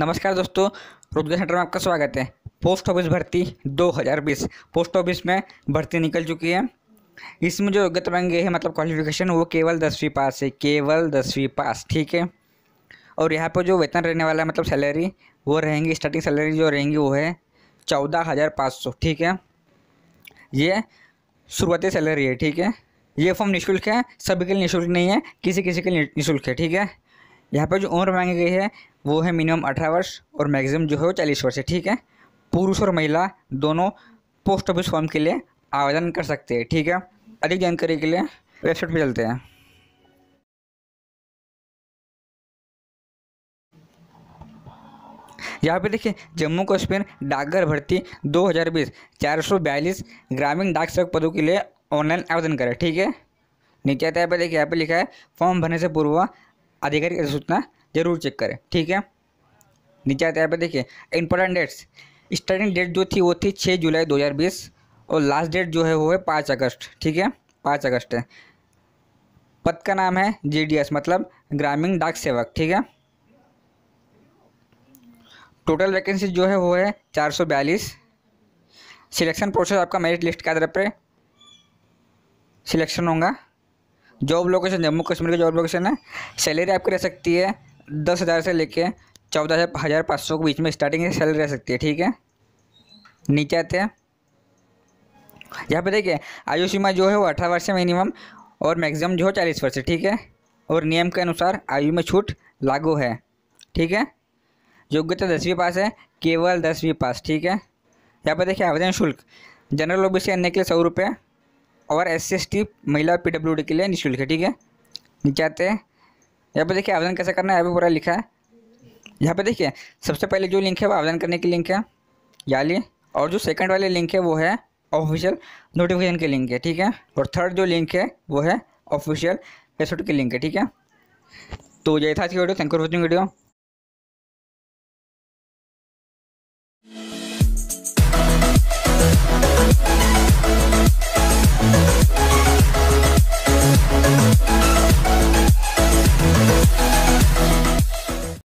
नमस्कार दोस्तों रुद्र सेंटर में आपका स्वागत है पोस्ट ऑफिस भर्ती 2020 पोस्ट ऑफिस में भर्ती निकल चुकी है इसमें जो योग्यता मांगी है मतलब क्वालिफिकेशन वो केवल दसवीं पास है केवल दसवीं पास ठीक है और यहाँ पर जो वेतन रहने वाला है मतलब सैलरी वो रहेंगी स्टार्टिंग सैलरी जो रहेंगी वो है चौदह हज़ार पाँच सौ ठीक है ये शुरुआती सैलरी है ठीक है ये फॉर्म निःशुल्क है सभी के लिए निःशुल्क नहीं है किसी किसी के लिए निःशुल्क है ठीक है यहाँ पर जो उम्र मांगी गई है वो है मिनिमम अठारह वर्ष और मैक्सिमम जो है वो चालीस वर्ष है ठीक है पुरुष और महिला दोनों पोस्ट ऑफिस फॉर्म के लिए आवेदन कर सकते हैं ठीक है अधिक जानकारी के लिए वेबसाइट पर चलते हैं यहाँ पे देखिए जम्मू कश्मीर डाकघर भर्ती 2020 442 ग्रामीण डाक सेवक पदों के लिए ऑनलाइन आवेदन करें ठीक है नीचे आता है देखिए यहाँ पे लिखा है फॉर्म भरने से पूर्व आधिकारिक अधिसूचना जरूर चेक करें ठीक है नीचे आते हैं पर देखिए इंपॉर्टेंट डेट्स स्टार्टिंग डेट जो थी वो थी छः जुलाई बीस और लास्ट डेट जो है वो है पाँच अगस्त ठीक है पाँच अगस्त है पद का नाम है जीडीएस मतलब ग्रामीण डाक सेवक ठीक है टोटल वैकेंसी जो है वो है चार सौ बयालीस सिलेक्शन प्रोसेस आपका मेरिट लिस्ट के आधार पर सिलेक्शन होगा जॉब लोकेशन जम्मू कश्मीर की जॉब लोकेशन है सैलरी आपकी रह सकती है दस हज़ार से लेके चौदह हज़ार पाँच सौ के बीच में स्टार्टिंग सैलरी रह सकती है ठीक है नीचे आते हैं यहाँ पे देखिए आयु सीमा जो है वो अठारह वर्ष मिनिमम और मैक्सिमम जो है चालीस वर्ष ठीक है और नियम के अनुसार आयु में छूट लागू है ठीक है योग्यता दसवीं पास है केवल दसवीं पास ठीक है यहाँ पर देखिए आवेदन शुल्क जनरल ओ बी सी अन्य के लिए सौ रुपये और एस सी महिला पी डब्ल्यू डी के लिए निःशुल्क है ठीक है नीचे आते हैं यहाँ पर देखिए आवेदन कैसे करना है यहाँ पर पूरा लिखा है यहाँ पर देखिए सबसे पहले जो लिंक है वो आवेदन करने की लिंक है या लिए और जो सेकंड वाले लिंक है वो है ऑफिशियल नोटिफिकेशन के लिंक है ठीक है और थर्ड जो लिंक है वो है ऑफिशियल वेबसाइट के लिंक है ठीक है तो ये था आज की video thank you for watching video